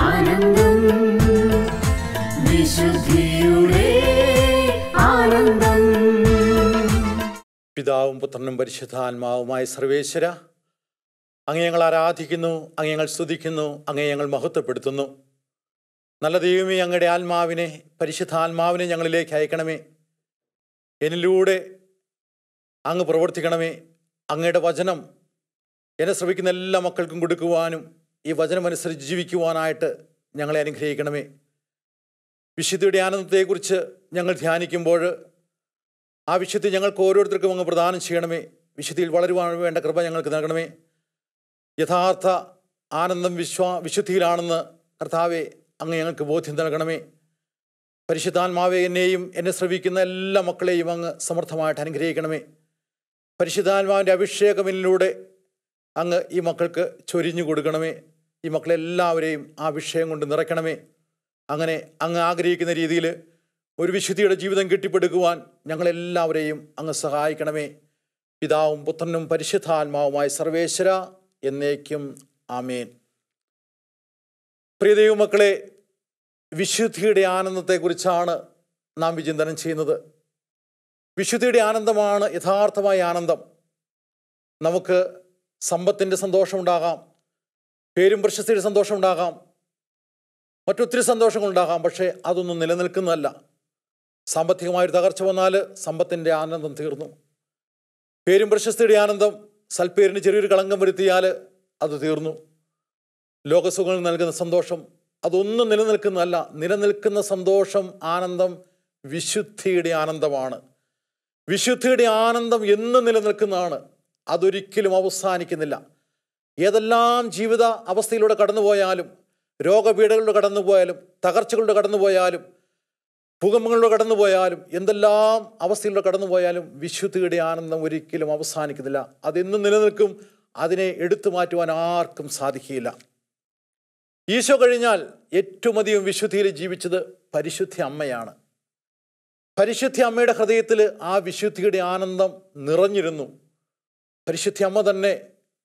ആനന്ദം ആനന്ദം പിതാവും പുത്രനും ആത്മാവുമായ സർവേശ്വര അങ്ങേ ഞങ്ങൾ ആരാധിക്കുന്നു അങ്ങേ ഞങ്ങൾ സ്തുതിക്കുന്നു അങ്ങേ ഞങ്ങൾ മഹത്വപ്പെടുത്തുന്നു നല്ല ദൈവമേ അങ്ങയുടെ ആത്മാവിനെ പരിശുദ്ധാത്മാവിനെ ഞങ്ങളിലേക്ക് അയക്കണമേ എന്നിലൂടെ അങ്ങ് പ്രവർത്തിക്കണമേ അങ്ങയുടെ വചനം എന്നെ ശ്രമിക്കുന്ന എല്ലാ മക്കൾക്കും കൊടുക്കുവാനും ഈ വചനമനുസരിച്ച് ജീവിക്കുവാനായിട്ട് ഞങ്ങളെ അനുഗ്രഹിക്കണമേ വിശുദ്ധിയുടെ ആനന്ദത്തെക്കുറിച്ച് ഞങ്ങൾ ധ്യാനിക്കുമ്പോൾ ആ വിശുദ്ധി ഞങ്ങൾക്ക് ഓരോരുത്തർക്കും അങ്ങ് പ്രദാനം ചെയ്യണമേ വിശുദ്ധിയിൽ വളരുവാൻ വേണ്ട കൃപ ഞങ്ങൾക്ക് നൽകണമേ യഥാർത്ഥ ആനന്ദം വിശ്വാ വിശുദ്ധിയിലാണെന്ന് കർത്താവെ അങ്ങ് ഞങ്ങൾക്ക് ബോധ്യം നൽകണമേ പരിശുദ്ധാത്മാവെ എന്നെയും എന്നെ ശ്രവിക്കുന്ന എല്ലാ മക്കളെയും അങ്ങ് സമർത്ഥമായിട്ട് അനുഗ്രഹിക്കണമേ പരിശുദ്ധാത്മാവിൻ്റെ അഭിഷേകമിലൂടെ അങ്ങ് ഈ മക്കൾക്ക് ചൊരിഞ്ഞു കൊടുക്കണമേ ഈ മക്കളെല്ലാവരെയും ആ വിഷയം കൊണ്ട് നിറയ്ക്കണമേ അങ്ങനെ അങ്ങ് ആഗ്രഹിക്കുന്ന രീതിയിൽ ഒരു വിശുദ്ധിയുടെ ജീവിതം കെട്ടിപ്പടുക്കുവാൻ ഞങ്ങളെല്ലാവരെയും അങ്ങ് സഹായിക്കണമേ പിതാവും പുത്രനും പരിശുദ്ധാത്മാവുമായ സർവേശ്വര എന്നേക്കും ആമേൻ പ്രിയ ദൈവമക്കളെ വിശുദ്ധിയുടെ ആനന്ദത്തെക്കുറിച്ചാണ് നാം വിചിന്തനം ചെയ്യുന്നത് വിശുദ്ധിയുടെ ആനന്ദമാണ് യഥാർത്ഥമായ ആനന്ദം നമുക്ക് സമ്പത്തിൻ്റെ സന്തോഷമുണ്ടാകാം പേരും പ്രശസ്തിയുടെ സന്തോഷം ഉണ്ടാകാം മറ്റൊത്തിരി സന്തോഷങ്ങളുണ്ടാകാം പക്ഷേ അതൊന്നും നിലനിൽക്കുന്നതല്ല സാമ്പത്തികമായൊരു തകർച്ച വന്നാൽ സമ്പത്തിൻ്റെ ആനന്ദം തീർന്നു പേരും പ്രശസ്തിയുടെ ആനന്ദം സൽപ്പേരിന് ചെറിയൊരു കളങ്കം വരുത്തിയാൽ അത് തീർന്നു ലോകസുഖങ്ങൾ നൽകുന്ന സന്തോഷം അതൊന്നും നിലനിൽക്കുന്നതല്ല നിലനിൽക്കുന്ന സന്തോഷം ആനന്ദം വിശുദ്ധിയുടെ ആനന്ദമാണ് വിശുദ്ധിയുടെ ആനന്ദം എന്ന് നിലനിൽക്കുന്നതാണ് അതൊരിക്കലും അവസാനിക്കുന്നില്ല ഏതെല്ലാം ജീവിത അവസ്ഥയിലൂടെ കടന്നുപോയാലും രോഗപീഠകളിലൂടെ കടന്നുപോയാലും തകർച്ചകളിലൂടെ കടന്നുപോയാലും ഭൂകമ്പങ്ങളിലൂടെ കടന്നുപോയാലും എന്തെല്ലാം അവസ്ഥയിലൂടെ കടന്നുപോയാലും വിശുദ്ധിയുടെ ആനന്ദം ഒരിക്കലും അവസാനിക്കുന്നില്ല അതെന്നും നിലനിൽക്കും അതിനെ എടുത്തു മാറ്റുവാൻ ആർക്കും സാധിക്കുകയില്ല ഈശോ കഴിഞ്ഞാൽ ഏറ്റവും അധികം വിശുദ്ധിയിൽ ജീവിച്ചത് പരിശുദ്ധ അമ്മയാണ് പരിശുദ്ധി അമ്മയുടെ ഹൃദയത്തിൽ ആ വിശുദ്ധിയുടെ ആനന്ദം നിറഞ്ഞിരുന്നു പരിശുദ്ധി അമ്മ തന്നെ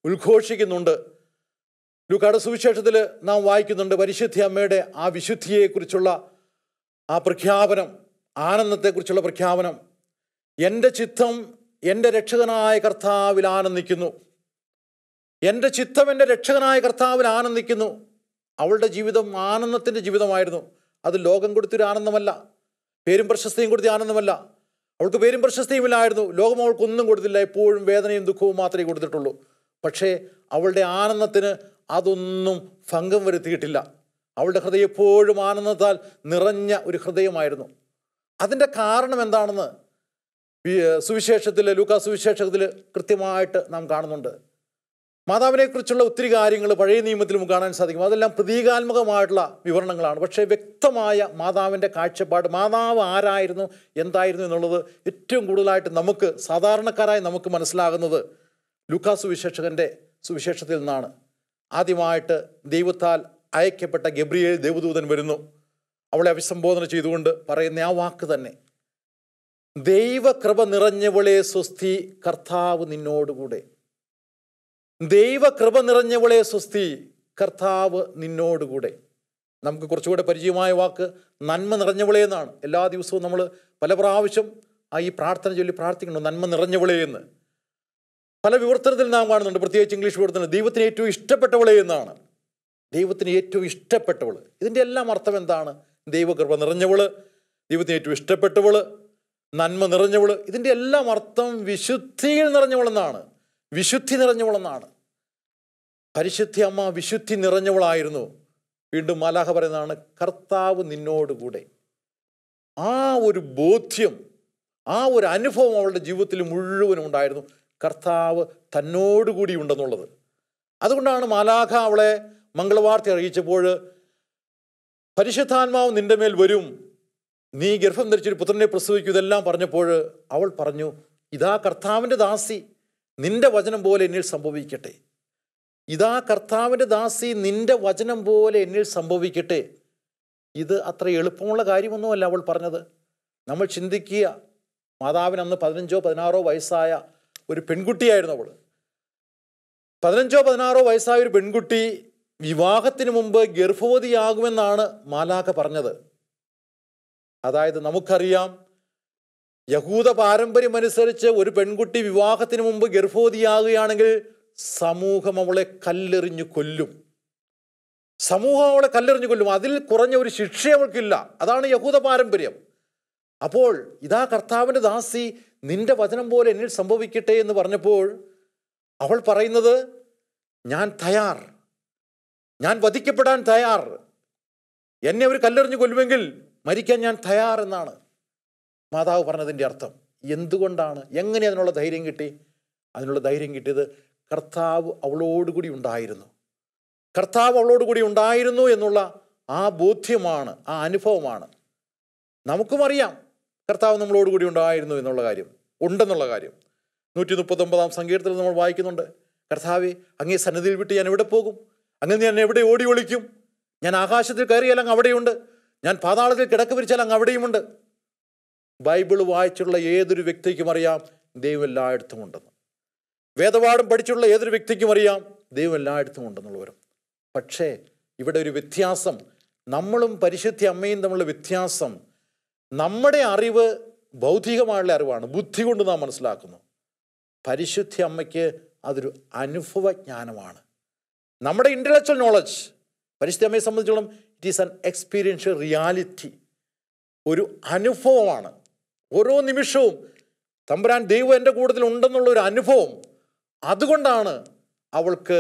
ഉദ്ഘോഷിക്കുന്നുണ്ട് ലുക്കാട് സുവിശേഷത്തിൽ നാം വായിക്കുന്നുണ്ട് പരിശുദ്ധി അമ്മയുടെ ആ വിശുദ്ധിയെക്കുറിച്ചുള്ള ആ പ്രഖ്യാപനം ആനന്ദത്തെക്കുറിച്ചുള്ള പ്രഖ്യാപനം എൻ്റെ ചിത്തം എൻ്റെ രക്ഷകനായ കർത്താവിൽ ആനന്ദിക്കുന്നു എൻ്റെ ചിത്തം എൻ്റെ രക്ഷകനായ കർത്താവിൽ ആനന്ദിക്കുന്നു അവളുടെ ജീവിതം ആനന്ദത്തിൻ്റെ ജീവിതമായിരുന്നു അത് ലോകം കൊടുത്തൊരു ആനന്ദമല്ല പേരും പ്രശസ്തിയും കൊടുത്ത ആനന്ദമല്ല അവൾക്ക് പേരും പ്രശസ്തിയുമില്ലായിരുന്നു ലോകം അവൾക്കൊന്നും കൊടുത്തില്ല എപ്പോഴും വേദനയും ദുഃഖവും മാത്രമേ കൊടുത്തിട്ടുള്ളൂ പക്ഷേ അവളുടെ ആനന്ദത്തിന് അതൊന്നും ഭംഗം വരുത്തിയിട്ടില്ല അവളുടെ ഹൃദയം എപ്പോഴും ആനന്ദത്താൽ നിറഞ്ഞ ഒരു ഹൃദയമായിരുന്നു അതിൻ്റെ കാരണം എന്താണെന്ന് സുവിശേഷത്തിൽ ലൂക്കാ സുവിശേഷത്തിൽ കൃത്യമായിട്ട് നാം കാണുന്നുണ്ട് മാതാവിനെക്കുറിച്ചുള്ള ഒത്തിരി കാര്യങ്ങൾ പഴയ നിയമത്തിലും കാണാൻ സാധിക്കും അതെല്ലാം പ്രതീകാത്മകമായിട്ടുള്ള വിവരണങ്ങളാണ് പക്ഷേ വ്യക്തമായ മാതാവിൻ്റെ കാഴ്ചപ്പാട് മാതാവ് ആരായിരുന്നു എന്തായിരുന്നു എന്നുള്ളത് ഏറ്റവും കൂടുതലായിട്ട് നമുക്ക് സാധാരണക്കാരായി നമുക്ക് മനസ്സിലാകുന്നത് ലുക്കാ സുവിശേഷകൻ്റെ സുവിശേഷത്തിൽ നിന്നാണ് ആദ്യമായിട്ട് ദൈവത്താൽ അയക്കപ്പെട്ട ഗബ്രിയേൽ ദേവദൂതൻ വരുന്നു അവളെ അഭിസംബോധന ചെയ്തുകൊണ്ട് പറയുന്ന ആ വാക്ക് തന്നെ ദൈവകൃപ നിറഞ്ഞവളെ സ്വസ്തി കർത്താവ് നിന്നോടുകൂടെ ദൈവകൃപ നിറഞ്ഞവളെ സ്വസ്തി കർത്താവ് നിന്നോടുകൂടെ നമുക്ക് കുറച്ചുകൂടെ പരിചയമായ വാക്ക് നന്മ നിറഞ്ഞവളെ എന്നാണ് എല്ലാ ദിവസവും നമ്മൾ പല പ്രാവശ്യം ആ ഈ പ്രാർത്ഥന ചൊല്ലി പ്രാർത്ഥിക്കണം നന്മ നിറഞ്ഞവളെ എന്ന് പല വിവർത്തനത്തിൽ നാം കാണുന്നുണ്ട് പ്രത്യേകിച്ച് ഇംഗ്ലീഷ് വിവർത്തനം ദൈവത്തിന് ഏറ്റവും ഇഷ്ടപ്പെട്ടവളെ എന്നാണ് ദൈവത്തിന് ഏറ്റവും ഇഷ്ടപ്പെട്ടവൾ ഇതിൻ്റെ എല്ലാം അർത്ഥം എന്താണ് ദൈവകൃപ നിറഞ്ഞവൾ ദൈവത്തിന് ഏറ്റവും ഇഷ്ടപ്പെട്ടവൾ നന്മ നിറഞ്ഞവൾ ഇതിൻ്റെ എല്ലാം അർത്ഥം വിശുദ്ധിയിൽ നിറഞ്ഞവളെന്നാണ് വിശുദ്ധി നിറഞ്ഞവളെന്നാണ് പരിശുദ്ധി അമ്മ വിശുദ്ധി നിറഞ്ഞവളായിരുന്നു വീണ്ടും മാലാഹ പറയുന്നതാണ് കർത്താവ് നിന്നോടുകൂടെ ആ ഒരു ബോധ്യം ആ ഒരു അനുഭവം അവളുടെ ജീവിതത്തിൽ മുഴുവനും ഉണ്ടായിരുന്നു കർത്താവ് തന്നോടുകൂടി ഉണ്ടെന്നുള്ളത് അതുകൊണ്ടാണ് മാലാഖ അവളെ മംഗളവാർത്ത അറിയിച്ചപ്പോൾ പരിശുദ്ധാത്മാവ് നിന്റെ മേൽ വരും നീ ഗർഭം ധരിച്ചൊരു പുത്രനെ പ്രസവിക്കും ഇതെല്ലാം പറഞ്ഞപ്പോൾ അവൾ പറഞ്ഞു ഇതാ കർത്താവിൻ്റെ ദാസി നിന്റെ വചനം പോലെ എന്നിൽ സംഭവിക്കട്ടെ ഇതാ കർത്താവിൻ്റെ ദാസി നിന്റെ വചനം പോലെ എന്നിൽ സംഭവിക്കട്ടെ ഇത് അത്ര എളുപ്പമുള്ള കാര്യമൊന്നുമല്ല അവൾ പറഞ്ഞത് നമ്മൾ ചിന്തിക്കുക മാതാവിന് അന്ന് പതിനഞ്ചോ പതിനാറോ വയസ്സായ ഒരു പെൺകുട്ടിയായിരുന്നു അവൾ പതിനഞ്ചോ പതിനാറോ വയസ്സായ ഒരു പെൺകുട്ടി വിവാഹത്തിന് മുമ്പ് ഗർഭവതിയാകുമെന്നാണ് മാലാഖ പറഞ്ഞത് അതായത് നമുക്കറിയാം യഹൂദ പാരമ്പര്യമനുസരിച്ച് ഒരു പെൺകുട്ടി വിവാഹത്തിന് മുമ്പ് ഗർഭവതിയാകുകയാണെങ്കിൽ സമൂഹം അവളെ കല്ലെറിഞ്ഞു കൊല്ലും സമൂഹം അവളെ കല്ലെറിഞ്ഞു കൊല്ലും അതിൽ കുറഞ്ഞ ഒരു ശിക്ഷ അവൾക്കില്ല അതാണ് യഹൂദ പാരമ്പര്യം അപ്പോൾ ഇതാ കർത്താവിൻ്റെ ദാസി നിന്റെ വചനം പോലെ എന്നിൽ സംഭവിക്കട്ടെ എന്ന് പറഞ്ഞപ്പോൾ അവൾ പറയുന്നത് ഞാൻ തയ്യാർ ഞാൻ വധിക്കപ്പെടാൻ തയ്യാർ എന്നെ അവർ കല്ലെറിഞ്ഞു കൊല്ലുമെങ്കിൽ മരിക്കാൻ ഞാൻ തയ്യാർ എന്നാണ് മാതാവ് പറഞ്ഞതിൻ്റെ അർത്ഥം എന്തുകൊണ്ടാണ് എങ്ങനെ അതിനുള്ള ധൈര്യം കിട്ടി അതിനുള്ള ധൈര്യം കിട്ടിയത് കർത്താവ് അവളോടുകൂടി ഉണ്ടായിരുന്നു കർത്താവ് അവളോടുകൂടി ഉണ്ടായിരുന്നു എന്നുള്ള ആ ബോധ്യമാണ് ആ അനുഭവമാണ് നമുക്കും അറിയാം കർത്താവ് നമ്മളോടുകൂടി ഉണ്ടായിരുന്നു എന്നുള്ള കാര്യം ഉണ്ടെന്നുള്ള കാര്യം നൂറ്റി മുപ്പത്തൊമ്പതാം സങ്കീർത്തനം നമ്മൾ വായിക്കുന്നുണ്ട് കർത്താവെ അങ്ങേ സന്നദ്ധിയിൽ വിട്ട് ഞാൻ എവിടെ പോകും അങ്ങനെ ഞാൻ എവിടെ ഓടി ഒളിക്കും ഞാൻ ആകാശത്തിൽ കയറിയാൽ അങ്ങ് അവിടെയുണ്ട് ഞാൻ പാതാളത്തിൽ കിടക്ക വിരിച്ചാൽ അങ്ങ് അവിടെയുമുണ്ട് ബൈബിൾ വായിച്ചുള്ള ഏതൊരു വ്യക്തിക്കും അറിയാം ദൈവം എല്ലായിടത്തും ഉണ്ടെന്ന് വേദപാഠം പഠിച്ചുള്ള ഏതൊരു വ്യക്തിക്കും അറിയാം ദൈവം എല്ലായിടത്തും ഉണ്ടെന്നുള്ളവരും പക്ഷേ ഇവിടെ ഒരു വ്യത്യാസം നമ്മളും പരിശുദ്ധി അമ്മയും തമ്മിലുള്ള വ്യത്യാസം നമ്മുടെ അറിവ് ഭൗതികമായുള്ള അറിവാണ് ബുദ്ധി കൊണ്ട് നാം മനസ്സിലാക്കുന്നു പരിശുദ്ധി അമ്മയ്ക്ക് അതൊരു അനുഭവജ്ഞാനമാണ് നമ്മുടെ ഇൻ്റലക്ച്വൽ നോളജ് പരിശുദ്ധി അമ്മയെ സംബന്ധിച്ചോളം it is an experiential reality ഒരു അനുഭവമാണ് ഓരോ നിമിഷവും തമ്പുരാൻ ദൈവം എൻ്റെ കൂടുതൽ ഉണ്ടെന്നുള്ള ഒരു അനുഭവം അതുകൊണ്ടാണ് അവൾക്ക്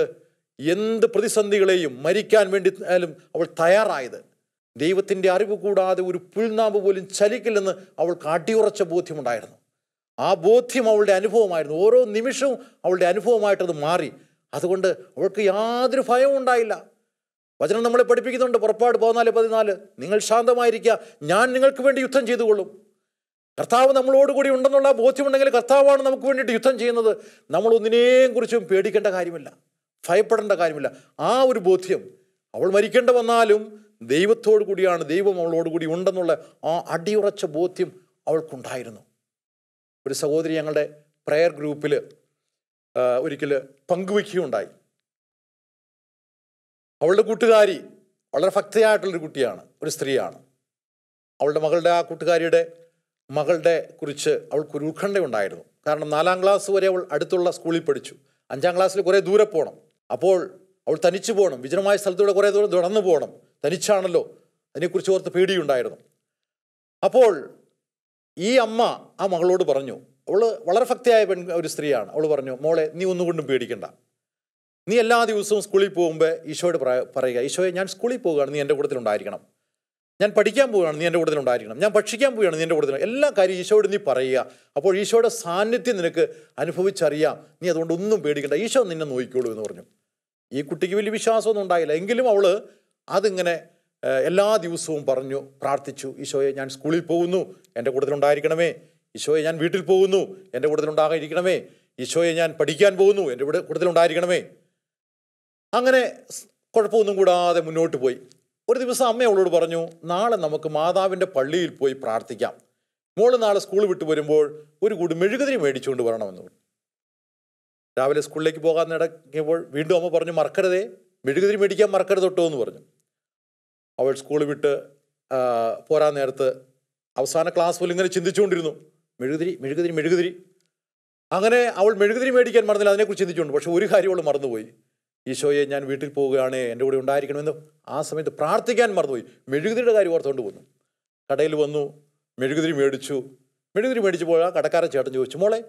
എന്ത് പ്രതിസന്ധികളെയും മരിക്കാൻ വേണ്ടി അവൾ തയ്യാറായത് ദൈവത്തിൻ്റെ അറിവ് കൂടാതെ ഒരു പുൽനാമ്പ് പോലും ചലിക്കില്ലെന്ന് അവൾക്ക് അടിയുറച്ച ബോധ്യമുണ്ടായിരുന്നു ആ ബോധ്യം അവളുടെ അനുഭവമായിരുന്നു ഓരോ നിമിഷവും അവളുടെ അനുഭവമായിട്ടത് മാറി അതുകൊണ്ട് അവൾക്ക് യാതൊരു ഭയവും ഉണ്ടായില്ല വചനം നമ്മളെ പഠിപ്പിക്കുന്നുണ്ട് പുറപ്പാട് പതിനാല് പതിനാല് നിങ്ങൾ ശാന്തമായിരിക്കുക ഞാൻ നിങ്ങൾക്ക് വേണ്ടി യുദ്ധം ചെയ്തുകൊള്ളും കർത്താവ് നമ്മളോടുകൂടി ഉണ്ടെന്നുള്ള ബോധ്യമുണ്ടെങ്കിൽ കർത്താവാണ് നമുക്ക് വേണ്ടിയിട്ട് യുദ്ധം ചെയ്യുന്നത് നമ്മൾ ഒന്നിനെയും കുറിച്ചും പേടിക്കേണ്ട കാര്യമില്ല ഭയപ്പെടേണ്ട കാര്യമില്ല ആ ഒരു ബോധ്യം അവൾ മരിക്കേണ്ട വന്നാലും ദൈവത്തോടു കൂടിയാണ് ദൈവം അവളോട് കൂടി ഉണ്ടെന്നുള്ള ആ അടിയുറച്ച ബോധ്യം അവൾക്കുണ്ടായിരുന്നു ഒരു സഹോദരി ഞങ്ങളുടെ പ്രെയർ ഗ്രൂപ്പിൽ ഒരിക്കൽ പങ്കുവയ്ക്കുകയുണ്ടായി അവളുടെ കൂട്ടുകാരി വളരെ ഭക്തയായിട്ടുള്ളൊരു കുട്ടിയാണ് ഒരു സ്ത്രീയാണ് അവളുടെ മകളുടെ ആ കൂട്ടുകാരിയുടെ മകളുടെ കുറിച്ച് അവൾക്കൊരു ഉത്കണ്ഠയുണ്ടായിരുന്നു കാരണം നാലാം ക്ലാസ് വരെ അവൾ അടുത്തുള്ള സ്കൂളിൽ പഠിച്ചു അഞ്ചാം ക്ലാസ്സിൽ കുറേ ദൂരെ പോകണം അപ്പോൾ അവൾ തനിച്ചു പോകണം വിജനമായ സ്ഥലത്തൂടെ കുറേ ദൂരം നടന്നു പോകണം തനിച്ചാണല്ലോ അതിനെക്കുറിച്ച് ഓർത്ത് പേടിയുണ്ടായിരുന്നു അപ്പോൾ ഈ അമ്മ ആ മകളോട് പറഞ്ഞു അവൾ വളരെ ഭക്തിയായ പെൺ ഒരു സ്ത്രീയാണ് അവൾ പറഞ്ഞു മോളെ നീ ഒന്നുകൊണ്ടും പേടിക്കണ്ട നീ എല്ലാ ദിവസവും സ്കൂളിൽ പോകുമ്പോൾ ഈശോയോട് പറയുക ഈശോയെ ഞാൻ സ്കൂളിൽ പോവുകയാണ് നീ എൻ്റെ കൂട്ടത്തിലുണ്ടായിരിക്കണം ഞാൻ പഠിക്കാൻ പോവുകയാണ് നീ എൻ്റെ കൂട്ടത്തിലുണ്ടായിരിക്കണം ഞാൻ ഭക്ഷിക്കാൻ പോവുകയാണ് നീ എൻ്റെ കൂട്ടത്തിൽ എല്ലാ കാര്യം ഈശോയോട് നീ പറയുക അപ്പോൾ ഈശോയുടെ സാന്നിധ്യം നിനക്ക് അനുഭവിച്ചറിയാം നീ അതുകൊണ്ട് ഒന്നും പേടിക്കണ്ട ഈശോ നിന്നെ നോക്കിക്കോളൂ എന്ന് പറഞ്ഞു ഈ കുട്ടിക്ക് വലിയ വിശ്വാസമൊന്നും ഉണ്ടായില്ല എങ്കിലും അവൾ അതിങ്ങനെ എല്ലാ ദിവസവും പറഞ്ഞു പ്രാർത്ഥിച്ചു ഈശോയെ ഞാൻ സ്കൂളിൽ പോകുന്നു എൻ്റെ കൂട്ടത്തിലുണ്ടായിരിക്കണമേ ഈശോയെ ഞാൻ വീട്ടിൽ പോകുന്നു എൻ്റെ കൂട്ടത്തിലുണ്ടാകാതിരിക്കണമേ ഈശോയെ ഞാൻ പഠിക്കാൻ പോകുന്നു എൻ്റെ കൂടെ കൂട്ടത്തിലുണ്ടായിരിക്കണമേ അങ്ങനെ കുഴപ്പമൊന്നും കൂടാതെ മുന്നോട്ട് പോയി ഒരു ദിവസം അമ്മ അവളോട് പറഞ്ഞു നാളെ നമുക്ക് മാതാവിൻ്റെ പള്ളിയിൽ പോയി പ്രാർത്ഥിക്കാം മോള് നാളെ സ്കൂൾ വിട്ട് വരുമ്പോൾ ഒരു കൂടി മെഴുകുതിരി മേടിച്ചുകൊണ്ട് വരണമെന്ന് പറഞ്ഞു രാവിലെ സ്കൂളിലേക്ക് പോകാൻ നടക്കുമ്പോൾ വീണ്ടും അമ്മ പറഞ്ഞു മറക്കരുതേ മെഴുകുതിരി മേടിക്കാൻ മറക്കരുത് എന്ന് പറഞ്ഞു അവൾ സ്കൂൾ വിട്ട് പോരാ നേരത്ത് അവസാന ക്ലാസ് പോലും ഇങ്ങനെ ചിന്തിച്ചുകൊണ്ടിരുന്നു മെഴുകുതിരി മെഴുകുതിരി മെഴുകുതിരി അങ്ങനെ അവൾ മെഴുകുതിരി മേടിക്കാൻ മറന്നില്ല അതിനെക്കുറിച്ച് ചിന്തിച്ചുകൊണ്ട് പക്ഷെ ഒരു കാര്യം അവൾ മറന്നുപോയി ഈശോയെ ഞാൻ വീട്ടിൽ പോവുകയാണ് എൻ്റെ കൂടെ ഉണ്ടായിരിക്കണമെന്ന് ആ സമയത്ത് പ്രാർത്ഥിക്കാൻ മറന്നുപോയി മെഴുകുതിരിയുടെ കാര്യം ഓർത്തുകൊണ്ട് വന്നു കടയിൽ വന്നു മെഴുകുതിരി മേടിച്ചു മെഴുകുതിരി മേടിച്ചു പോയാൽ കടക്കാരൻ ചേട്ടൻ ചോദിച്ചു മോളെ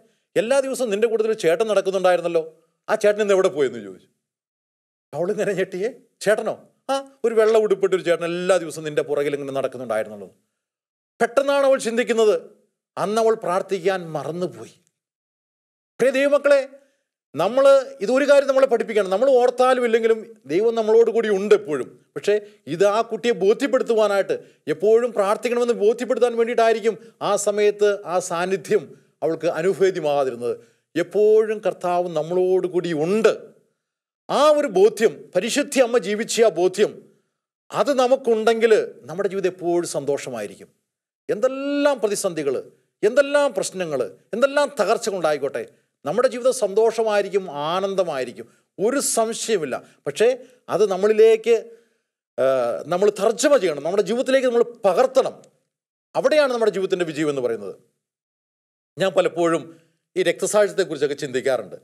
എല്ലാ ദിവസവും നിൻ്റെ കൂട്ടത്തിൽ ചേട്ടൻ നടക്കുന്നുണ്ടായിരുന്നല്ലോ ആ ചേട്ടൻ ഇന്ന് എവിടെ പോയെന്ന് ചോദിച്ചു അവളിങ്ങനെ ചേട്ടിയെ ചേട്ടനോ ആ ഒരു വെള്ള ഉടുപ്പിട്ട് ഒരു ചേട്ടൻ എല്ലാ ദിവസവും നിന്റെ പുറകിൽ ഇങ്ങനെ നടക്കുന്നുണ്ടായിരുന്നുള്ളത് പെട്ടെന്നാണ് അവൾ ചിന്തിക്കുന്നത് അന്ന് അവൾ പ്രാർത്ഥിക്കാൻ മറന്നുപോയി പ്രിയ ദൈവമക്കളെ നമ്മൾ ഇതൊരു കാര്യം നമ്മളെ പഠിപ്പിക്കണം നമ്മൾ ഓർത്താലും ഇല്ലെങ്കിലും ദൈവം നമ്മളോട് കൂടി ഉണ്ട് എപ്പോഴും പക്ഷേ ഇത് ആ കുട്ടിയെ ബോധ്യപ്പെടുത്തുവാനായിട്ട് എപ്പോഴും പ്രാർത്ഥിക്കണമെന്ന് ബോധ്യപ്പെടുത്താൻ വേണ്ടിയിട്ടായിരിക്കും ആ സമയത്ത് ആ സാന്നിധ്യം അവൾക്ക് അനുഭേദ്യമാകാതിരുന്നത് എപ്പോഴും കർത്താവ് നമ്മളോട് കൂടി ഉണ്ട് ആ ഒരു ബോധ്യം പരിശുദ്ധി അമ്മ ജീവിച്ച ആ ബോധ്യം അത് നമുക്കുണ്ടെങ്കിൽ നമ്മുടെ ജീവിതം എപ്പോഴും സന്തോഷമായിരിക്കും എന്തെല്ലാം പ്രതിസന്ധികൾ എന്തെല്ലാം പ്രശ്നങ്ങൾ എന്തെല്ലാം തകർച്ചകളുണ്ടായിക്കോട്ടെ നമ്മുടെ ജീവിതം സന്തോഷമായിരിക്കും ആനന്ദമായിരിക്കും ഒരു സംശയമില്ല പക്ഷേ അത് നമ്മളിലേക്ക് നമ്മൾ തർജ്ജമ ചെയ്യണം നമ്മുടെ ജീവിതത്തിലേക്ക് നമ്മൾ പകർത്തണം അവിടെയാണ് നമ്മുടെ ജീവിതത്തിൻ്റെ വിജയം എന്ന് പറയുന്നത് ഞാൻ പലപ്പോഴും ഈ രക്തസാക്ഷ്യത്തെക്കുറിച്ചൊക്കെ ചിന്തിക്കാറുണ്ട്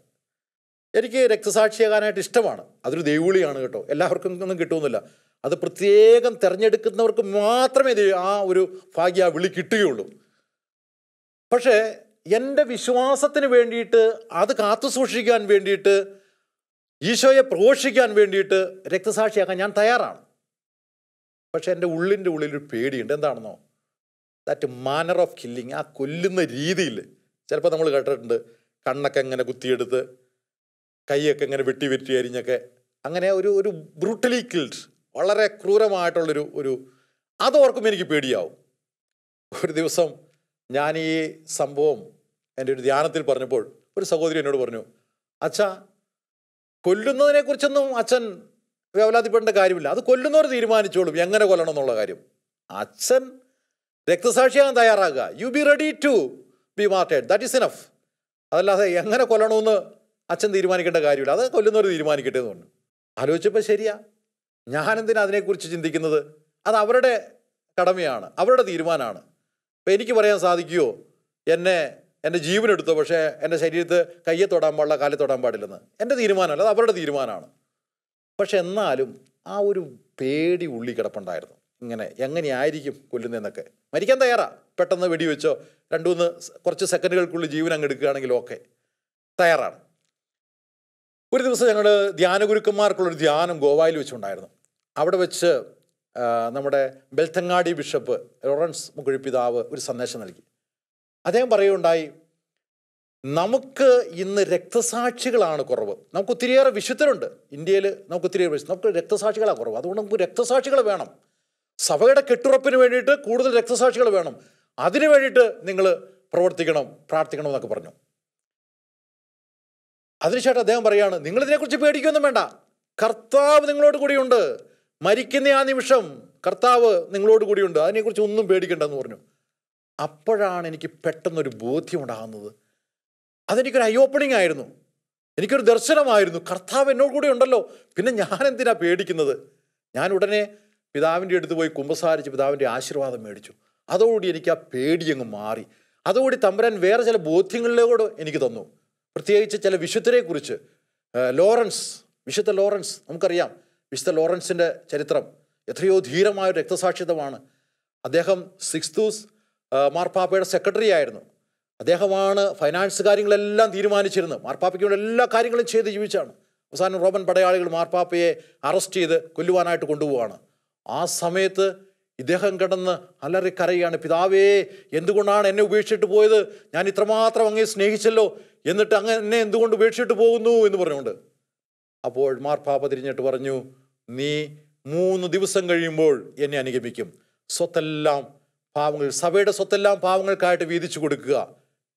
എനിക്ക് രക്തസാക്ഷിയാകാനായിട്ട് ഇഷ്ടമാണ് അതൊരു ദൈവളിയാണ് കേട്ടോ എല്ലാവർക്കും ഒന്നും കിട്ടുമെന്നില്ല അത് പ്രത്യേകം തിരഞ്ഞെടുക്കുന്നവർക്ക് മാത്രമേ ആ ഒരു ഭാഗ്യ വിളി കിട്ടുകയുള്ളൂ പക്ഷേ എൻ്റെ വിശ്വാസത്തിന് വേണ്ടിയിട്ട് അത് കാത്തു സൂക്ഷിക്കാൻ വേണ്ടിയിട്ട് ഈശോയെ പ്രഘോഷിക്കാൻ വേണ്ടിയിട്ട് രക്തസാക്ഷിയാക്കാൻ ഞാൻ തയ്യാറാണ് പക്ഷേ എൻ്റെ ഉള്ളിൻ്റെ ഉള്ളിലൊരു പേടിയുണ്ട് എന്താണെന്നോ ദാറ്റ് മാനർ ഓഫ് കില്ലിങ് ആ കൊല്ലുന്ന രീതിയിൽ ചിലപ്പോൾ നമ്മൾ കേട്ടിട്ടുണ്ട് കണ്ണൊക്കെ എങ്ങനെ കുത്തിയെടുത്ത് കൈയൊക്കെ ഇങ്ങനെ വെട്ടി വെട്ടി അരിഞ്ഞൊക്കെ അങ്ങനെ ഒരു ഒരു ബ്രൂട്ടലി കിൽഡ് വളരെ ക്രൂരമായിട്ടുള്ളൊരു ഒരു അതോർക്കും എനിക്ക് പേടിയാവും ഒരു ദിവസം ഞാൻ ഈ സംഭവം എൻ്റെ ഒരു ധ്യാനത്തിൽ പറഞ്ഞപ്പോൾ ഒരു സഹോദരി എന്നോട് പറഞ്ഞു അച്ഛ കൊല്ലുന്നതിനെക്കുറിച്ചൊന്നും അച്ഛൻ വേവലാതിപ്പെടേണ്ട കാര്യമില്ല അത് കൊല്ലുന്നവർ തീരുമാനിച്ചോളും എങ്ങനെ കൊല്ലണം എന്നുള്ള കാര്യം അച്ഛൻ രക്തസാക്ഷിയാകാൻ തയ്യാറാകുക you be ready to be martyred that is enough അതല്ലാതെ എങ്ങനെ കൊല്ലണമെന്ന് അച്ഛൻ തീരുമാനിക്കേണ്ട കാര്യമില്ല അത് കൊല്ലുന്നവർ തീരുമാനിക്കട്ടെ എന്ന് പറഞ്ഞു ആലോചിച്ചപ്പോൾ ശരിയാ ഞാനെന്തിനാ അതിനെക്കുറിച്ച് ചിന്തിക്കുന്നത് അത് അവരുടെ കടമയാണ് അവരുടെ തീരുമാനമാണ് അപ്പോൾ എനിക്ക് പറയാൻ സാധിക്കുമോ എന്നെ എൻ്റെ ജീവനെടുത്തോ പക്ഷേ എൻ്റെ ശരീരത്ത് കയ്യെ തൊടാൻ പാടില്ല കാലിൽ തൊടാൻ പാടില്ലെന്ന് എൻ്റെ തീരുമാനമല്ല അത് അവരുടെ തീരുമാനമാണ് പക്ഷെ എന്നാലും ആ ഒരു പേടി ഉള്ളി കിടപ്പുണ്ടായിരുന്നു ഇങ്ങനെ എങ്ങനെയായിരിക്കും കൊല്ലുന്നതെന്നൊക്കെ മരിക്കാൻ തയ്യാറാണ് പെട്ടെന്ന് വെടിവെച്ചോ രണ്ടു മൂന്ന് കുറച്ച് സെക്കൻഡുകൾക്കുള്ളിൽ ജീവൻ അങ്ങ് എടുക്കുകയാണെങ്കിലും ഓക്കെ തയ്യാറാണ് ഒരു ദിവസം ഞങ്ങൾ ധ്യാനഗുരുക്കന്മാർക്കുള്ളൊരു ധ്യാനം ഗോവയിൽ വെച്ചുണ്ടായിരുന്നു അവിടെ വെച്ച് നമ്മുടെ ബെൽത്തങ്ങാടി ബിഷപ്പ് ലോറൻസ് മുകുഴിപ്പിതാവ് ഒരു സന്ദേശം നൽകി അദ്ദേഹം പറയുകയുണ്ടായി നമുക്ക് ഇന്ന് രക്തസാക്ഷികളാണ് കുറവ് നമുക്ക് ഒത്തിരിയേറെ വിശുദ്ധരുണ്ട് ഇന്ത്യയിൽ നമുക്ക് ഒത്തിരിയേറെ വിശുദ്ധ നമുക്ക് രക്തസാക്ഷികളാണ് കുറവ് അതുകൊണ്ട് നമുക്ക് രക്തസാക്ഷികൾ വേണം സഭയുടെ കെട്ടുറപ്പിന് വേണ്ടിയിട്ട് കൂടുതൽ രക്തസാക്ഷികൾ വേണം അതിനു വേണ്ടിയിട്ട് നിങ്ങൾ പ്രവർത്തിക്കണം പ്രാർത്ഥിക്കണം എന്നൊക്കെ പറഞ്ഞു അതിനുശേഷം അദ്ദേഹം പറയുകയാണ് നിങ്ങളിതിനെക്കുറിച്ച് പേടിക്കൊന്നും വേണ്ട കർത്താവ് നിങ്ങളോട് കൂടിയുണ്ട് മരിക്കുന്ന ആ നിമിഷം കർത്താവ് നിങ്ങളോട് കൂടിയുണ്ട് അതിനെക്കുറിച്ച് ഒന്നും പേടിക്കണ്ടെന്ന് പറഞ്ഞു അപ്പോഴാണ് എനിക്ക് പെട്ടെന്നൊരു ബോധ്യമുണ്ടാകുന്നത് അതെനിക്കൊരു ഐ ഓപ്പണിംഗ് ആയിരുന്നു എനിക്കൊരു ദർശനമായിരുന്നു കർത്താവ് എന്നോട് കൂടെ ഉണ്ടല്ലോ പിന്നെ ഞാൻ എന്തിനാ പേടിക്കുന്നത് ഞാൻ ഉടനെ പിതാവിൻ്റെ അടുത്ത് പോയി കുമ്പസാരിച്ച് പിതാവിൻ്റെ ആശീർവാദം മേടിച്ചു അതോടുകൂടി എനിക്ക് ആ പേടിയങ്ങ് മാറി അതോടുകൂടി തമ്പുരാൻ വേറെ ചില ബോധ്യങ്ങളിലൂടെ എനിക്ക് തന്നു പ്രത്യേകിച്ച് ചില വിശുദ്ധരെക്കുറിച്ച് ലോറൻസ് വിശുദ്ധ ലോറൻസ് നമുക്കറിയാം വിശുദ്ധ ലോറൻസിൻ്റെ ചരിത്രം എത്രയോ ധീരമായ ഒരു അദ്ദേഹം സിക്സ്തൂസ് മാർപ്പാപ്പയുടെ സെക്രട്ടറി ആയിരുന്നു അദ്ദേഹമാണ് ഫൈനാൻസ് കാര്യങ്ങളെല്ലാം തീരുമാനിച്ചിരുന്നത് മാർപ്പാപ്പയ്ക്ക് വേണ്ടി എല്ലാ കാര്യങ്ങളും ചെയ്ത് ജീവിച്ചാണ് അവസാനം റോമൻ പടയാളികൾ മാർപ്പാപ്പയെ അറസ്റ്റ് ചെയ്ത് കൊല്ലുവാനായിട്ട് കൊണ്ടുപോവാണ് ആ സമയത്ത് ഇദ്ദേഹം കിടന്ന് അലറി പിതാവേ എന്തുകൊണ്ടാണ് എന്നെ ഉപേക്ഷിച്ചിട്ട് പോയത് ഞാൻ ഇത്രമാത്രം അങ്ങേ സ്നേഹിച്ചല്ലോ എന്നിട്ട് അങ്ങനെ എന്നെ എന്തുകൊണ്ട് ഉപേക്ഷിച്ചിട്ട് പോകുന്നു എന്ന് പറഞ്ഞുകൊണ്ട് അപ്പോൾ മാർപ്പാപ്പ തിരിഞ്ഞിട്ട് പറഞ്ഞു നീ മൂന്ന് ദിവസം കഴിയുമ്പോൾ എന്നെ അനുഗമിക്കും സ്വത്തെല്ലാം പാവങ്ങൾ സഭയുടെ സ്വത്തെല്ലാം പാവങ്ങൾക്കായിട്ട് വീതിച്ചു കൊടുക്കുക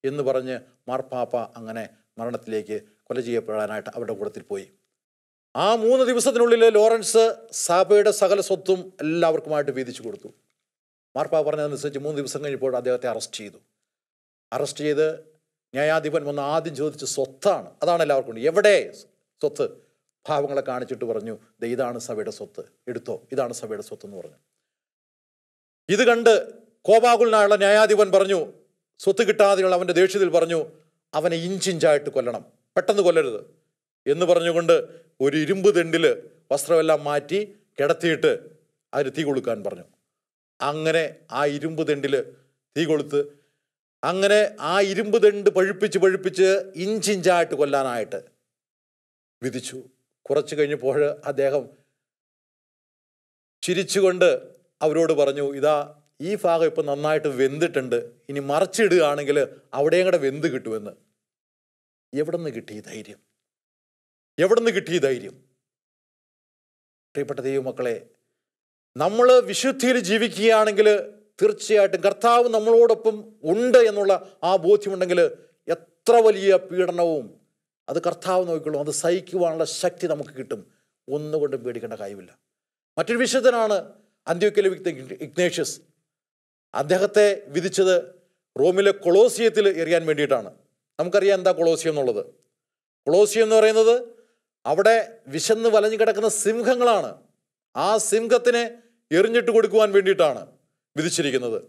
എന്ന് പറഞ്ഞ് മാർപ്പാപ്പ അങ്ങനെ മരണത്തിലേക്ക് കൊല ചെയ്യപ്പെടാനായിട്ട് അവരുടെ കൂടത്തിൽ പോയി ആ മൂന്ന് ദിവസത്തിനുള്ളിൽ ലോറൻസ് സഭയുടെ സകല സ്വത്തും എല്ലാവർക്കുമായിട്ട് വീതിച്ചു കൊടുത്തു മാർപ്പാപ്പ പറഞ്ഞതനുസരിച്ച് മൂന്ന് ദിവസം കഴിഞ്ഞപ്പോൾ അദ്ദേഹത്തെ അറസ്റ്റ് ചെയ്തു അറസ്റ്റ് ചെയ്ത് ന്യായാധിപൻ വന്ന് ആദ്യം ചോദിച്ച സ്വത്താണ് അതാണ് എല്ലാവർക്കും ഉണ്ട് എവിടെ സ്വത്ത് ഭാവങ്ങളെ കാണിച്ചിട്ട് പറഞ്ഞു ദേ ഇതാണ് സഭയുടെ സ്വത്ത് എടുത്തോ ഇതാണ് സഭയുടെ സ്വത്ത് എന്ന് പറഞ്ഞു ഇത് കണ്ട് കോപാകുലനായുള്ള ന്യായാധിപൻ പറഞ്ഞു സ്വത്ത് കിട്ടാതെയുള്ള അവൻ്റെ ദേഷ്യത്തിൽ പറഞ്ഞു അവനെ ഇഞ്ചിഞ്ചായിട്ട് കൊല്ലണം പെട്ടെന്ന് കൊല്ലരുത് എന്ന് പറഞ്ഞുകൊണ്ട് ഒരു ഇരുമ്പ് തെണ്ടിൽ വസ്ത്രമെല്ലാം മാറ്റി കിടത്തിയിട്ട് അതിന് തീ കൊടുക്കാൻ പറഞ്ഞു അങ്ങനെ ആ ഇരുമ്പ് തെണ്ടിൽ തീ കൊളുത്ത് അങ്ങനെ ആ ഇരുമ്പ് ദണ്ട് പഴുപ്പിച്ച് പഴുപ്പിച്ച് ഇഞ്ചിഞ്ചായിട്ട് കൊല്ലാനായിട്ട് വിധിച്ചു കുറച്ച് കഴിഞ്ഞപ്പോൾ അദ്ദേഹം ചിരിച്ചുകൊണ്ട് അവരോട് പറഞ്ഞു ഇതാ ഈ ഭാഗം ഇപ്പം നന്നായിട്ട് വെന്തിട്ടുണ്ട് ഇനി മറച്ചിടുകയാണെങ്കിൽ അവിടെയും കൂടെ വെന്ത് കിട്ടുമെന്ന് എവിടെ നിന്ന് കിട്ടി ധൈര്യം എവിടെ നിന്ന് കിട്ടി ധൈര്യം പ്രിയപ്പെട്ട ദൈവമക്കളെ നമ്മൾ വിശുദ്ധിയിൽ ജീവിക്കുകയാണെങ്കിൽ തീർച്ചയായിട്ടും കർത്താവ് നമ്മളോടൊപ്പം ഉണ്ട് എന്നുള്ള ആ ബോധ്യമുണ്ടെങ്കിൽ എത്ര വലിയ പീഡനവും അത് കർത്താവ് നോക്കിക്കൊള്ളും അത് സഹിക്കുവാനുള്ള ശക്തി നമുക്ക് കിട്ടും ഒന്നുകൊണ്ടും പേടിക്കേണ്ട കാര്യമില്ല മറ്റൊരു വിഷയത്തിനാണ് അന്ത്യോക്കിലെ ഇഗ്നേഷ്യസ് അദ്ദേഹത്തെ വിധിച്ചത് റോമിലെ കൊളോസിയത്തിൽ എറിയാൻ വേണ്ടിയിട്ടാണ് നമുക്കറിയാം എന്താ കൊളോസിയം എന്നുള്ളത് കൊളോസിയം എന്ന് പറയുന്നത് അവിടെ വിശന്ന് വലഞ്ഞു കിടക്കുന്ന സിംഹങ്ങളാണ് ആ സിംഹത്തിനെ എറിഞ്ഞിട്ട് കൊടുക്കുവാൻ വേണ്ടിയിട്ടാണ് വിധിച്ചിരിക്കുന്നത്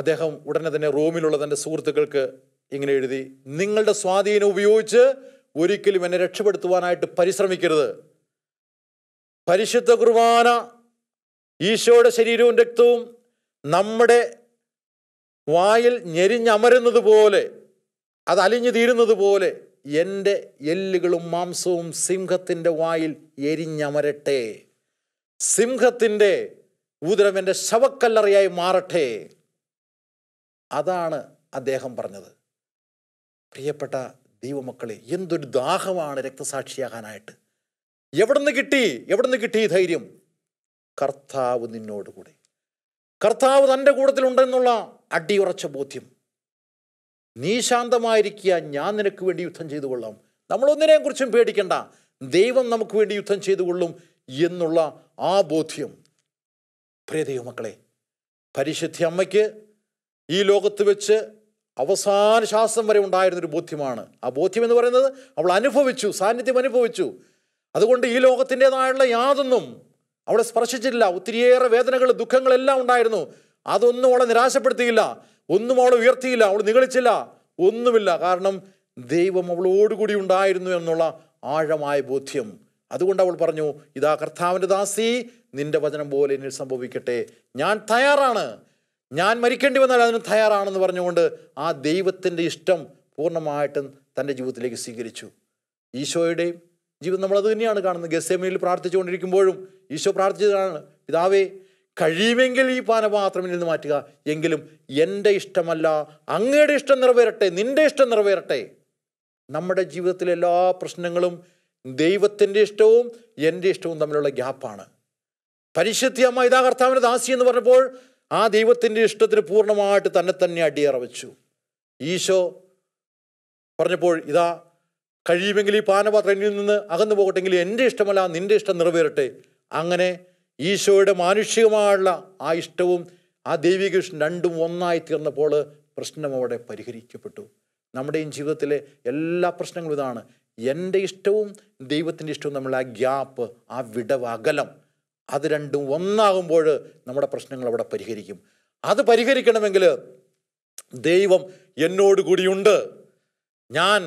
അദ്ദേഹം ഉടനെ തന്നെ റോമിലുള്ള തൻ്റെ സുഹൃത്തുക്കൾക്ക് ഇങ്ങനെ എഴുതി നിങ്ങളുടെ സ്വാധീനം ഉപയോഗിച്ച് ഒരിക്കലും എന്നെ രക്ഷപ്പെടുത്തുവാനായിട്ട് പരിശ്രമിക്കരുത് പരിശുദ്ധ കുർബാന ഈശോയുടെ ശരീരവും രക്തവും നമ്മുടെ വായിൽ ഞെരിഞ്ഞമരുന്നത് പോലെ അത് അലിഞ്ഞു തീരുന്നത് പോലെ എൻ്റെ എല്ലുകളും മാംസവും സിംഹത്തിൻ്റെ വായിൽ എരിഞ്ഞമരട്ടെ സിംഹത്തിൻ്റെ എൻ്റെ ശവക്കല്ലറയായി മാറട്ടെ അതാണ് അദ്ദേഹം പറഞ്ഞത് പ്രിയപ്പെട്ട ദൈവമക്കളെ എന്തൊരു ദാഹമാണ് രക്തസാക്ഷിയാകാനായിട്ട് എവിടുന്ന് കിട്ടി എവിടുന്ന് കിട്ടി ധൈര്യം കർത്താവ് നിന്നോട് കൂടെ കർത്താവ് തൻ്റെ കൂടത്തിലുണ്ടെന്നുള്ള അടിയുറച്ച ബോധ്യം നീ ശാന്തമായിരിക്കുക ഞാൻ നിനക്ക് വേണ്ടി യുദ്ധം ചെയ്തു കൊള്ളാം നമ്മളൊന്നിനെയും കുറിച്ചും പേടിക്കണ്ട ദൈവം നമുക്ക് വേണ്ടി യുദ്ധം ചെയ്തു കൊള്ളും എന്നുള്ള ആ ബോധ്യം മക്കളെ പരിശുദ്ധി അമ്മയ്ക്ക് ഈ ലോകത്ത് വെച്ച് അവസാന ശ്വാസം വരെ ഉണ്ടായിരുന്നൊരു ബോധ്യമാണ് ആ ബോധ്യം എന്ന് പറയുന്നത് അവൾ അനുഭവിച്ചു സാന്നിധ്യം അനുഭവിച്ചു അതുകൊണ്ട് ഈ ലോകത്തിൻ്റെതായുള്ള യാതൊന്നും അവളെ സ്പർശിച്ചില്ല ഒത്തിരിയേറെ വേദനകൾ ദുഃഖങ്ങളെല്ലാം ഉണ്ടായിരുന്നു അതൊന്നും അവളെ നിരാശപ്പെടുത്തിയില്ല ഒന്നും അവളെ ഉയർത്തിയില്ല അവൾ നിഗളിച്ചില്ല ഒന്നുമില്ല കാരണം ദൈവം അവളോടുകൂടി ഉണ്ടായിരുന്നു എന്നുള്ള ആഴമായ ബോധ്യം അതുകൊണ്ട് അവൾ പറഞ്ഞു ഇതാ കർത്താവിൻ്റെ ദാസി നിന്റെ വചനം പോലെ എന്നിൽ സംഭവിക്കട്ടെ ഞാൻ തയ്യാറാണ് ഞാൻ മരിക്കേണ്ടി വന്നാൽ അതിന് തയ്യാറാണെന്ന് പറഞ്ഞുകൊണ്ട് ആ ദൈവത്തിൻ്റെ ഇഷ്ടം പൂർണ്ണമായിട്ടും തൻ്റെ ജീവിതത്തിലേക്ക് സ്വീകരിച്ചു ഈശോയുടെയും ജീവിതം അത് തന്നെയാണ് കാണുന്നത് ഗസേമയിൽ പ്രാർത്ഥിച്ചുകൊണ്ടിരിക്കുമ്പോഴും ഈശോ പ്രാർത്ഥിച്ചതാണ് പിതാവേ കഴിയുമെങ്കിൽ ഈ പാനപാത്രം നിന്ന് മാറ്റുക എങ്കിലും എൻ്റെ ഇഷ്ടമല്ല അങ്ങയുടെ ഇഷ്ടം നിറവേറട്ടെ നിൻ്റെ ഇഷ്ടം നിറവേറട്ടെ നമ്മുടെ ജീവിതത്തിലെ എല്ലാ പ്രശ്നങ്ങളും ദൈവത്തിൻ്റെ ഇഷ്ടവും എൻ്റെ ഇഷ്ടവും തമ്മിലുള്ള ഗ്യാപ്പാണ് പരിശുദ്ധിയമ്മ ഇതാ കർത്താവിൻ്റെ ദാസി എന്ന് പറഞ്ഞപ്പോൾ ആ ദൈവത്തിൻ്റെ ഇഷ്ടത്തിന് പൂർണ്ണമായിട്ട് തന്നെ തന്നെ അടിയറവച്ചു ഈശോ പറഞ്ഞപ്പോൾ ഇതാ കഴിയുമെങ്കിൽ ഈ പാനപാത്രം എന്നിൽ നിന്ന് അകന്നു പോകട്ടെങ്കിൽ എൻ്റെ ഇഷ്ടമല്ല നിൻ്റെ ഇഷ്ടം നിറവേറട്ടെ അങ്ങനെ ഈശോയുടെ മാനുഷികമായുള്ള ആ ഇഷ്ടവും ആ ദൈവിക ഇഷ്ടം രണ്ടും ഒന്നായി തീർന്നപ്പോൾ പ്രശ്നം അവിടെ പരിഹരിക്കപ്പെട്ടു നമ്മുടെയും ജീവിതത്തിലെ എല്ലാ പ്രശ്നങ്ങളും ഇതാണ് എൻ്റെ ഇഷ്ടവും ദൈവത്തിൻ്റെ ഇഷ്ടവും നമ്മൾ ആ ഗ്യാപ്പ് ആ വിടവ് അകലം അത് രണ്ടും ഒന്നാകുമ്പോൾ നമ്മുടെ പ്രശ്നങ്ങൾ അവിടെ പരിഹരിക്കും അത് പരിഹരിക്കണമെങ്കിൽ ദൈവം എന്നോട് കൂടിയുണ്ട് ഞാൻ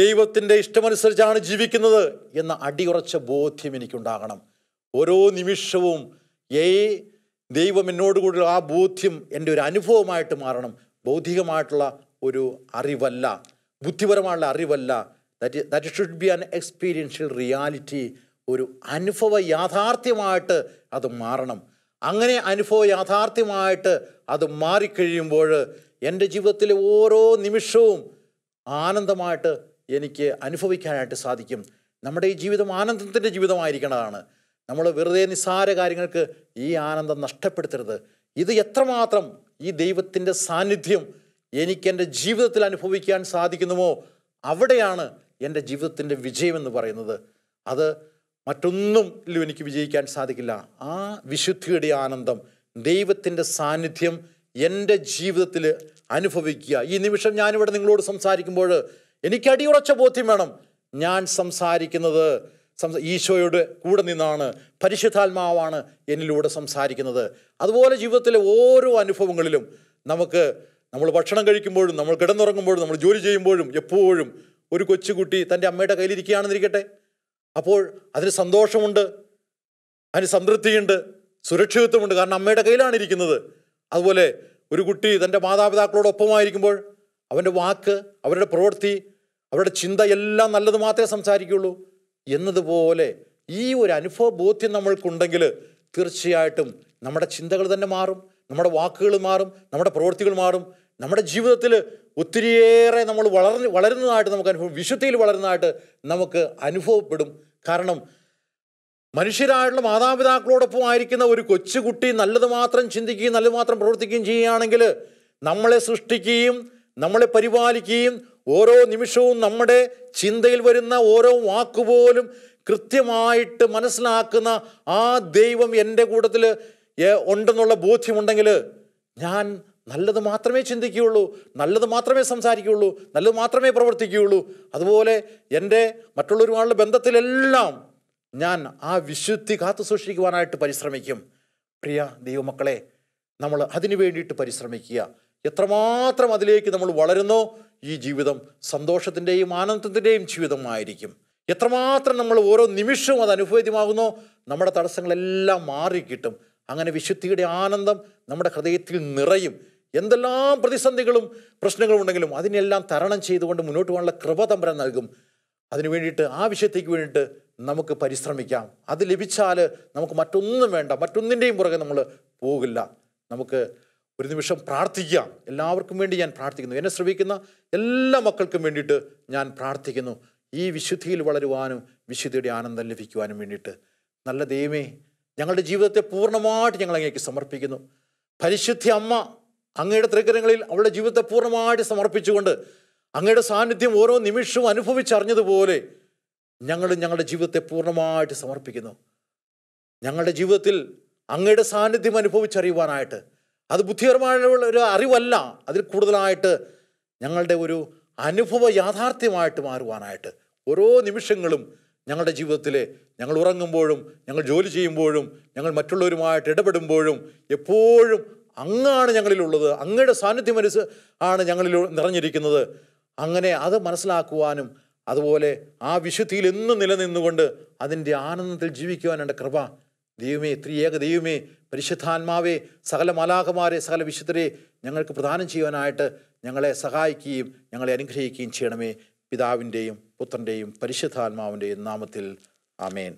ദൈവത്തിൻ്റെ ഇഷ്ടമനുസരിച്ചാണ് ജീവിക്കുന്നത് എന്ന അടിയുറച്ച ബോധ്യം എനിക്കുണ്ടാകണം ഓരോ നിമിഷവും ഏ ദൈവം എന്നോട് കൂടി ആ ബോധ്യം എൻ്റെ ഒരു അനുഭവമായിട്ട് മാറണം ബൗദ്ധികമായിട്ടുള്ള ഒരു അറിവല്ല ബുദ്ധിപരമായുള്ള അറിവല്ല that that should be an experiential reality ഒരു അനുഭവ യാഥാർത്ഥ്യമായിട്ട് അത് മാറണം അങ്ങനെ അനുഭവ യാഥാർത്ഥ്യമായിട്ട് അത് മാറിക്കഴിയുമ്പോൾ എൻ്റെ ജീവിതത്തിലെ ഓരോ നിമിഷവും ആനന്ദമായിട്ട് എനിക്ക് അനുഭവിക്കാനായിട്ട് സാധിക്കും നമ്മുടെ ഈ ജീവിതം ആനന്ദത്തിൻ്റെ ജീവിതമായിരിക്കേണ്ടതാണ് നമ്മൾ വെറുതെ നിസ്സാര കാര്യങ്ങൾക്ക് ഈ ആനന്ദം നഷ്ടപ്പെടുത്തരുത് ഇത് എത്രമാത്രം ഈ ദൈവത്തിൻ്റെ സാന്നിധ്യം എനിക്ക് എൻ്റെ ജീവിതത്തിൽ അനുഭവിക്കാൻ സാധിക്കുന്നുവോ അവിടെയാണ് എൻ്റെ ജീവിതത്തിൻ്റെ വിജയമെന്ന് പറയുന്നത് അത് മറ്റൊന്നും എനിക്ക് വിജയിക്കാൻ സാധിക്കില്ല ആ വിശുദ്ധിയുടെ ആനന്ദം ദൈവത്തിൻ്റെ സാന്നിധ്യം എൻ്റെ ജീവിതത്തിൽ അനുഭവിക്കുക ഈ നിമിഷം ഞാനിവിടെ നിങ്ങളോട് സംസാരിക്കുമ്പോൾ എനിക്ക് അടിയുറച്ച ബോധ്യം വേണം ഞാൻ സംസാരിക്കുന്നത് ഈശോയുടെ കൂടെ നിന്നാണ് പരിശുദ്ധാത്മാവാണ് എന്നിലൂടെ സംസാരിക്കുന്നത് അതുപോലെ ജീവിതത്തിലെ ഓരോ അനുഭവങ്ങളിലും നമുക്ക് നമ്മൾ ഭക്ഷണം കഴിക്കുമ്പോഴും നമ്മൾ കിടന്നുറങ്ങുമ്പോഴും നമ്മൾ ജോലി ചെയ്യുമ്പോഴും എപ്പോഴും ഒരു കൊച്ചുകുട്ടി തൻ്റെ അമ്മയുടെ കയ്യിലിരിക്കുകയാണെന്നിരിക്കട്ടെ അപ്പോൾ അതിന് സന്തോഷമുണ്ട് അതിന് സംതൃപ്തിയുണ്ട് സുരക്ഷിതത്വമുണ്ട് കാരണം അമ്മയുടെ കയ്യിലാണ് ഇരിക്കുന്നത് അതുപോലെ ഒരു കുട്ടി തൻ്റെ മാതാപിതാക്കളോടൊപ്പമായിരിക്കുമ്പോൾ അവൻ്റെ വാക്ക് അവരുടെ പ്രവൃത്തി അവരുടെ ചിന്ത എല്ലാം നല്ലത് മാത്രമേ സംസാരിക്കുകയുള്ളൂ എന്നതുപോലെ ഈ ഒരു അനുഭവ ബോധ്യം നമ്മൾക്കുണ്ടെങ്കിൽ തീർച്ചയായിട്ടും നമ്മുടെ ചിന്തകൾ തന്നെ മാറും നമ്മുടെ വാക്കുകൾ മാറും നമ്മുടെ പ്രവൃത്തികൾ മാറും നമ്മുടെ ജീവിതത്തിൽ ഒത്തിരിയേറെ നമ്മൾ വളർ വളരുന്നതായിട്ട് നമുക്ക് അനുഭവം വിശുദ്ധിയിൽ വളരുന്നതായിട്ട് നമുക്ക് അനുഭവപ്പെടും കാരണം മനുഷ്യരായിട്ടുള്ള മാതാപിതാക്കളോടൊപ്പം ആയിരിക്കുന്ന ഒരു കൊച്ചുകുട്ടി നല്ലത് മാത്രം ചിന്തിക്കുകയും നല്ലത് മാത്രം പ്രവർത്തിക്കുകയും ചെയ്യുകയാണെങ്കിൽ നമ്മളെ സൃഷ്ടിക്കുകയും നമ്മളെ പരിപാലിക്കുകയും ഓരോ നിമിഷവും നമ്മുടെ ചിന്തയിൽ വരുന്ന ഓരോ വാക്കുപോലും കൃത്യമായിട്ട് മനസ്സിലാക്കുന്ന ആ ദൈവം എൻ്റെ കൂട്ടത്തിൽ ഉണ്ടെന്നുള്ള ബോധ്യമുണ്ടെങ്കിൽ ഞാൻ നല്ലത് മാത്രമേ ചിന്തിക്കുകയുള്ളൂ നല്ലത് മാത്രമേ സംസാരിക്കുകയുള്ളൂ നല്ലത് മാത്രമേ പ്രവർത്തിക്കുകയുള്ളൂ അതുപോലെ എൻ്റെ മറ്റുള്ളവരുമായുള്ള ബന്ധത്തിലെല്ലാം ഞാൻ ആ വിശുദ്ധി കാത്തു സൂക്ഷിക്കുവാനായിട്ട് പരിശ്രമിക്കും പ്രിയ ദൈവമക്കളെ നമ്മൾ അതിനു വേണ്ടിയിട്ട് പരിശ്രമിക്കുക എത്രമാത്രം അതിലേക്ക് നമ്മൾ വളരുന്നോ ഈ ജീവിതം സന്തോഷത്തിൻ്റെയും ആനന്ദത്തിൻ്റെയും ജീവിതമായിരിക്കും എത്രമാത്രം നമ്മൾ ഓരോ നിമിഷവും അത് അനുഭവിതമാകുന്നോ നമ്മുടെ തടസ്സങ്ങളെല്ലാം മാറിക്കിട്ടും അങ്ങനെ വിശുദ്ധിയുടെ ആനന്ദം നമ്മുടെ ഹൃദയത്തിൽ നിറയും എന്തെല്ലാം പ്രതിസന്ധികളും പ്രശ്നങ്ങളും ഉണ്ടെങ്കിലും അതിനെല്ലാം തരണം ചെയ്തുകൊണ്ട് മുന്നോട്ട് പോകാനുള്ള കൃപ തമ്പരം നൽകും അതിനു വേണ്ടിയിട്ട് ആ വിഷയത്തേക്ക് വേണ്ടിയിട്ട് നമുക്ക് പരിശ്രമിക്കാം അത് ലഭിച്ചാൽ നമുക്ക് മറ്റൊന്നും വേണ്ട മറ്റൊന്നിൻ്റെയും പുറകെ നമ്മൾ പോകില്ല നമുക്ക് ഒരു നിമിഷം പ്രാർത്ഥിക്കാം എല്ലാവർക്കും വേണ്ടി ഞാൻ പ്രാർത്ഥിക്കുന്നു എന്നെ ശ്രമിക്കുന്ന എല്ലാ മക്കൾക്കും വേണ്ടിയിട്ട് ഞാൻ പ്രാർത്ഥിക്കുന്നു ഈ വിശുദ്ധിയിൽ വളരുവാനും വിശുദ്ധിയുടെ ആനന്ദം ലഭിക്കുവാനും വേണ്ടിയിട്ട് നല്ല ദൈവമേ ഞങ്ങളുടെ ജീവിതത്തെ പൂർണ്ണമായിട്ട് ഞങ്ങൾ അങ്ങേക്ക് സമർപ്പിക്കുന്നു പരിശുദ്ധി അമ്മ അങ്ങയുടെ തൃക്കരങ്ങളിൽ അവളുടെ ജീവിതത്തെ പൂർണ്ണമായിട്ട് സമർപ്പിച്ചുകൊണ്ട് അങ്ങയുടെ സാന്നിധ്യം ഓരോ നിമിഷവും അനുഭവിച്ചറിഞ്ഞതുപോലെ ഞങ്ങൾ ഞങ്ങളുടെ ജീവിതത്തെ പൂർണ്ണമായിട്ട് സമർപ്പിക്കുന്നു ഞങ്ങളുടെ ജീവിതത്തിൽ അങ്ങയുടെ സാന്നിധ്യം അനുഭവിച്ചറിയുവാനായിട്ട് അത് ബുദ്ധിപരമായുള്ള ഒരു അറിവല്ല അതിൽ കൂടുതലായിട്ട് ഞങ്ങളുടെ ഒരു അനുഭവ യാഥാർത്ഥ്യമായിട്ട് മാറുവാനായിട്ട് ഓരോ നിമിഷങ്ങളും ഞങ്ങളുടെ ജീവിതത്തിൽ ഞങ്ങൾ ഉറങ്ങുമ്പോഴും ഞങ്ങൾ ജോലി ചെയ്യുമ്പോഴും ഞങ്ങൾ മറ്റുള്ളവരുമായിട്ട് ഇടപെടുമ്പോഴും എപ്പോഴും അങ്ങാണ് ഞങ്ങളിലുള്ളത് അങ്ങയുടെ സാന്നിധ്യം അനുസ ആണ് ഞങ്ങളിൽ നിറഞ്ഞിരിക്കുന്നത് അങ്ങനെ അത് മനസ്സിലാക്കുവാനും അതുപോലെ ആ വിശുദ്ധിയിൽ എന്നും നിലനിന്നുകൊണ്ട് അതിൻ്റെ ആനന്ദത്തിൽ ജീവിക്കുവാനുണ്ട് കൃപ ദൈവമേ ഏക ദൈവമേ പരിശുദ്ധാത്മാവേ സകല മലാഹമാരെ സകല വിശുദ്ധരെ ഞങ്ങൾക്ക് പ്രദാനം ചെയ്യുവാനായിട്ട് ഞങ്ങളെ സഹായിക്കുകയും ഞങ്ങളെ അനുഗ്രഹിക്കുകയും ചെയ്യണമേ പിതാവിൻ്റെയും പുത്രൻ്റെയും പരിശുദ്ധാത്മാവിൻ്റെയും നാമത്തിൽ ആമേൻ